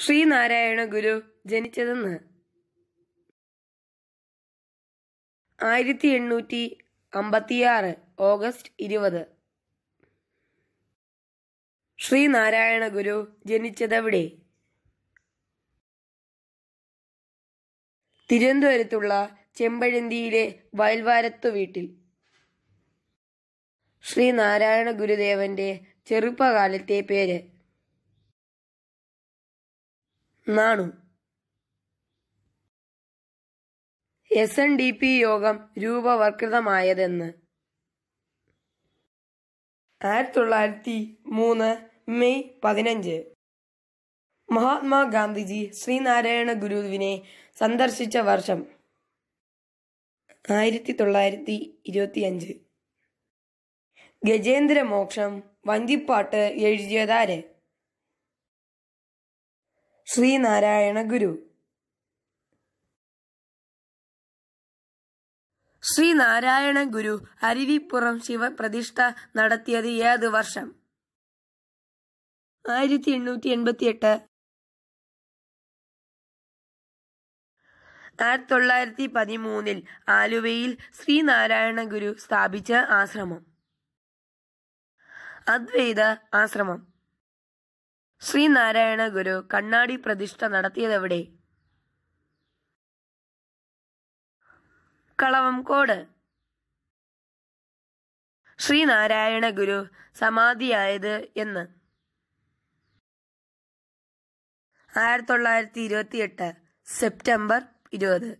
ശ്രീനാരായണ ഗുരു ജനിച്ചതെന്ന് ആയിരത്തി എണ്ണൂറ്റി അമ്പത്തിയാറ് ഓഗസ്റ്റ് ഇരുപത് ശ്രീനാരായണ ഗുരു ജനിച്ചതെവിടെ തിരുവനന്തപുരത്തുള്ള ചെമ്പഴന്തിയിലെ വയൽവാരത്തു വീട്ടിൽ ശ്രീനാരായണ ഗുരുദേവന്റെ ചെറുപ്പകാലത്തെ പേര് Nanu S N D P യോഗം രൂപവർക്കൃതമായതെന്ന് ആയിരത്തി തൊള്ളായിരത്തി മൂന്ന് മെയ് പതിനഞ്ച് മഹാത്മാഗാന്ധിജി ശ്രീനാരായണ ഗുരുവിനെ സന്ദർശിച്ച വർഷം ആയിരത്തി തൊള്ളായിരത്തി ഇരുപത്തി അഞ്ച് ഗജേന്ദ്രമോക്ഷം വഞ്ചിപ്പാട്ട് എഴുതിയതാരെ ശ്രീനാരായണ ഗുരു ശ്രീനാരായണ ഗുരു അരുവിപ്പുറം ശിവപ്രതിഷ്ഠ നടത്തിയത് ഏത് വർഷം ആയിരത്തി എണ്ണൂറ്റി എൺപത്തി എട്ട് ആയിരത്തി തൊള്ളായിരത്തി പതിമൂന്നിൽ ആലുവയിൽ ശ്രീനാരായണ ഗുരു സ്ഥാപിച്ച ആശ്രമം അദ്വൈത ആശ്രമം ശ്രീനാരായണ ഗുരു കണ്ണാടി പ്രതിഷ്ഠ നടത്തിയതെവിടെ കളവംകോട് ശ്രീനാരായണ ഗുരു സമാധിയായത് എന്ന് ആയിരത്തി തൊള്ളായിരത്തി ഇരുപത്തി എട്ട് സെപ്റ്റംബർ ഇരുപത്